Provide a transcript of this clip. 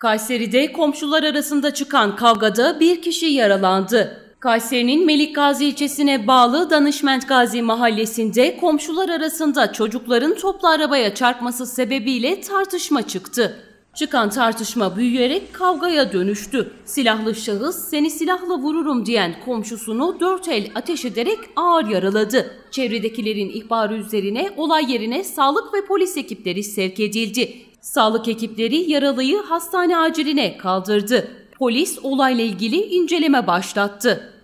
Kayseri'de komşular arasında çıkan kavgada bir kişi yaralandı. Kayseri'nin Melikgazi ilçesine bağlı Danışment Gazi mahallesinde komşular arasında çocukların toplu arabaya çarpması sebebiyle tartışma çıktı. Çıkan tartışma büyüyerek kavgaya dönüştü. Silahlı şahıs seni silahla vururum diyen komşusunu dört el ateş ederek ağır yaraladı. Çevredekilerin ihbarı üzerine olay yerine sağlık ve polis ekipleri sevk edildi. Sağlık ekipleri yaralıyı hastane aciline kaldırdı. Polis olayla ilgili inceleme başlattı.